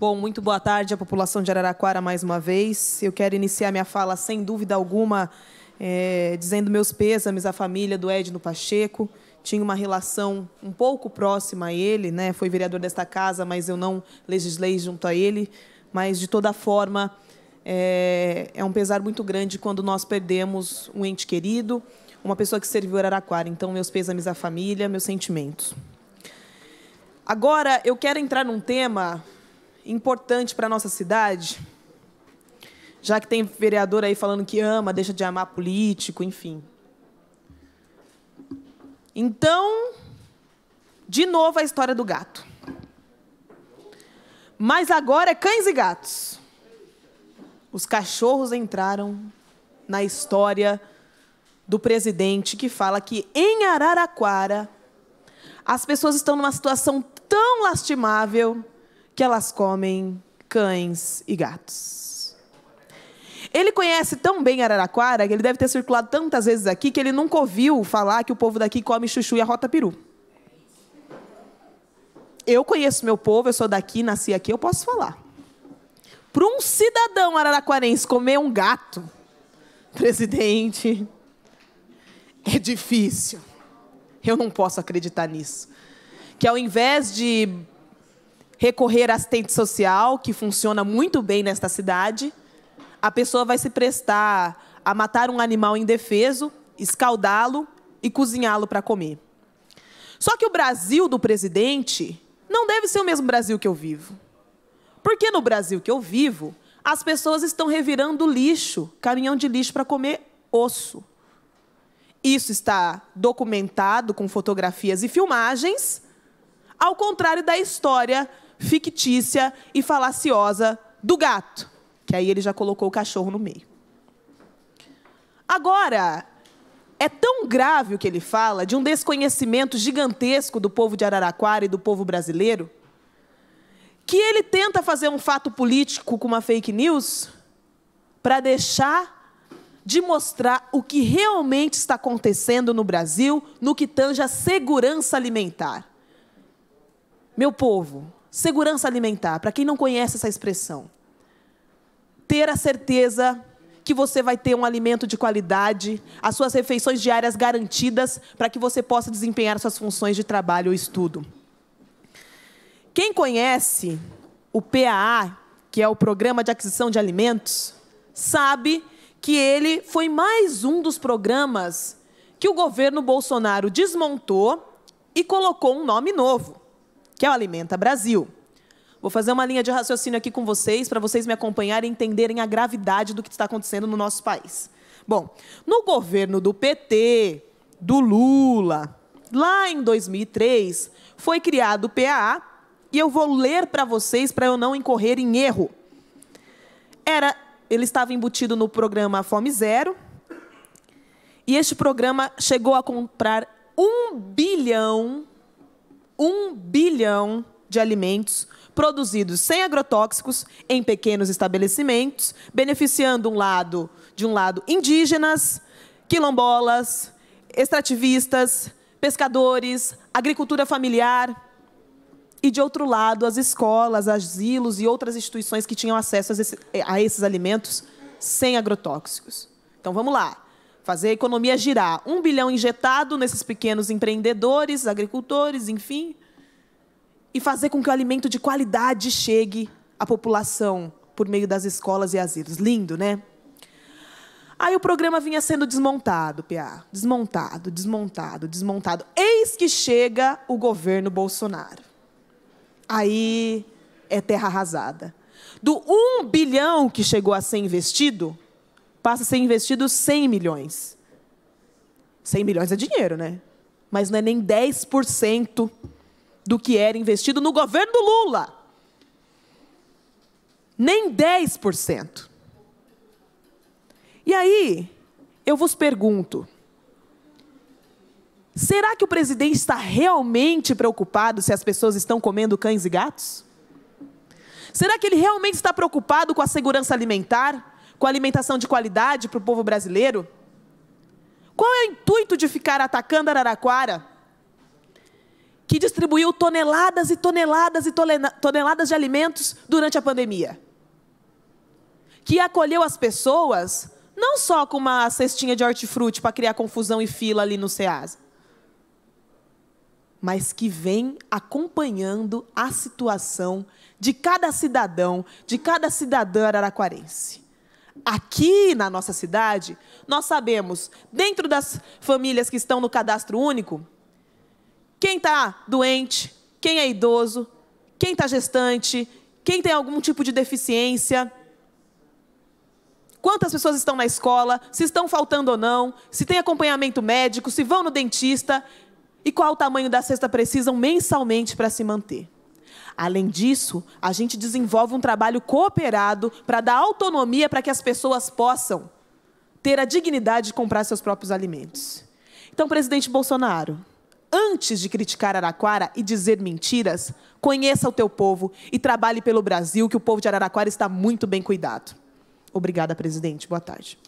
Bom, muito boa tarde à população de Araraquara mais uma vez. Eu quero iniciar minha fala, sem dúvida alguma, é, dizendo meus pêsames à família do Edno Pacheco. Tinha uma relação um pouco próxima a ele, né? Foi vereador desta casa, mas eu não legislei junto a ele. Mas, de toda forma, é, é um pesar muito grande quando nós perdemos um ente querido, uma pessoa que serviu Araraquara. Então, meus pêsames à família, meus sentimentos. Agora, eu quero entrar num tema importante para a nossa cidade, já que tem vereador aí falando que ama, deixa de amar político, enfim. Então, de novo a história do gato. Mas agora é cães e gatos. Os cachorros entraram na história do presidente que fala que em Araraquara as pessoas estão numa situação tão lastimável que elas comem cães e gatos. Ele conhece tão bem Araraquara que ele deve ter circulado tantas vezes aqui que ele nunca ouviu falar que o povo daqui come chuchu e arrota peru. Eu conheço meu povo, eu sou daqui, nasci aqui, eu posso falar. Para um cidadão araraquarense comer um gato, presidente, é difícil. Eu não posso acreditar nisso. Que ao invés de recorrer à assistente social, que funciona muito bem nesta cidade. A pessoa vai se prestar a matar um animal indefeso, escaldá-lo e cozinhá-lo para comer. Só que o Brasil do presidente não deve ser o mesmo Brasil que eu vivo. Porque no Brasil que eu vivo, as pessoas estão revirando lixo, caminhão de lixo para comer osso. Isso está documentado com fotografias e filmagens, ao contrário da história fictícia e falaciosa do gato. Que aí ele já colocou o cachorro no meio. Agora, é tão grave o que ele fala de um desconhecimento gigantesco do povo de Araraquara e do povo brasileiro, que ele tenta fazer um fato político com uma fake news para deixar de mostrar o que realmente está acontecendo no Brasil no que tange a segurança alimentar. Meu povo, Segurança alimentar, para quem não conhece essa expressão. Ter a certeza que você vai ter um alimento de qualidade, as suas refeições diárias garantidas, para que você possa desempenhar suas funções de trabalho ou estudo. Quem conhece o PAA, que é o Programa de Aquisição de Alimentos, sabe que ele foi mais um dos programas que o governo Bolsonaro desmontou e colocou um nome novo que é o Alimenta Brasil. Vou fazer uma linha de raciocínio aqui com vocês, para vocês me acompanharem e entenderem a gravidade do que está acontecendo no nosso país. Bom, no governo do PT, do Lula, lá em 2003, foi criado o PAA, e eu vou ler para vocês para eu não incorrer em erro. Era, ele estava embutido no programa Fome Zero, e este programa chegou a comprar um bilhão um bilhão de alimentos produzidos sem agrotóxicos em pequenos estabelecimentos, beneficiando um lado, de um lado indígenas, quilombolas, extrativistas, pescadores, agricultura familiar e de outro lado as escolas, asilos e outras instituições que tinham acesso a, a esses alimentos sem agrotóxicos. Então vamos lá fazer a economia girar. Um bilhão injetado nesses pequenos empreendedores, agricultores, enfim, e fazer com que o alimento de qualidade chegue à população por meio das escolas e asilos. Lindo, né? Aí o programa vinha sendo desmontado, PA. Desmontado, desmontado, desmontado. Eis que chega o governo Bolsonaro. Aí é terra arrasada. Do um bilhão que chegou a ser investido, passa a ser investido 100 milhões. 100 milhões é dinheiro, né? Mas não é nem 10% do que era investido no governo do Lula. Nem 10%. E aí, eu vos pergunto: será que o presidente está realmente preocupado se as pessoas estão comendo cães e gatos? Será que ele realmente está preocupado com a segurança alimentar? com alimentação de qualidade para o povo brasileiro? Qual é o intuito de ficar atacando Araraquara, que distribuiu toneladas e toneladas e toneladas de alimentos durante a pandemia? Que acolheu as pessoas não só com uma cestinha de hortifruti para criar confusão e fila ali no SEASA, mas que vem acompanhando a situação de cada cidadão, de cada cidadã araraquarense. Aqui na nossa cidade, nós sabemos, dentro das famílias que estão no cadastro único, quem está doente, quem é idoso, quem está gestante, quem tem algum tipo de deficiência. Quantas pessoas estão na escola, se estão faltando ou não, se tem acompanhamento médico, se vão no dentista e qual o tamanho da cesta precisam mensalmente para se manter. Além disso, a gente desenvolve um trabalho cooperado para dar autonomia para que as pessoas possam ter a dignidade de comprar seus próprios alimentos. Então, presidente Bolsonaro, antes de criticar Araraquara e dizer mentiras, conheça o teu povo e trabalhe pelo Brasil, que o povo de Araraquara está muito bem cuidado. Obrigada, presidente. Boa tarde.